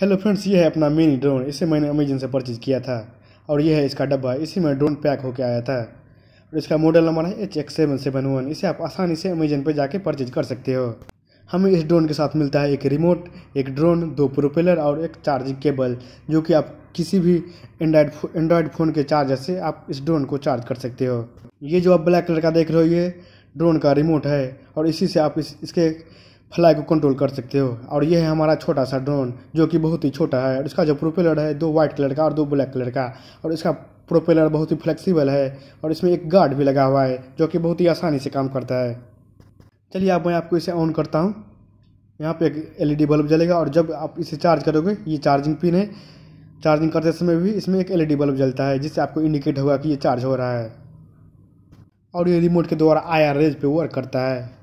hello friends ये है अपना मिनी ड्रोन इसे मैंने अमेजन से परचेज़ किया था और यह है इसका डब्बा इसी में ड्रोन पैक होकर आया था और इसका मॉडल नंबर है H X seven seven one इसे आप आसानी से अमेजन पर जाके परचेज कर सकते हो हमें इस ड्रोन के साथ मिलता है एक रिमोट एक ड्रोन दो प्रोपेलर और एक चार्जिंग केबल जो कि आप किसी भी एंड्रॉयड एंड्रॉयड फ़ोन के चार्जर से आप इस ड्रोन को चार्ज कर सकते हो ये जो आप ब्लैक कलर का देख रहे हो ये ड्रोन का रिमोट है और इसी से आप इस इसके फ्लाई को कंट्रोल कर सकते हो और यह है हमारा छोटा सा ड्रोन जो कि बहुत ही छोटा है और इसका जो प्रोपेलर है दो वाइट कलर का और दो ब्लैक कलर का और इसका प्रोपेलर बहुत ही फ्लेक्सिबल है और इसमें एक गार्ड भी लगा हुआ है जो कि बहुत ही आसानी से काम करता है चलिए अब मैं आपको इसे ऑन करता हूँ यहाँ पे एक एल बल्ब जलेगा और जब आप इसे चार्ज करोगे ये चार्जिंग पिन है चार्जिंग करते समय भी इसमें एक एल बल्ब जलता है जिससे आपको इंडिकेट होगा कि ये चार्ज हो रहा है और ये रिमोट के द्वारा आई रेज पे वर्क करता है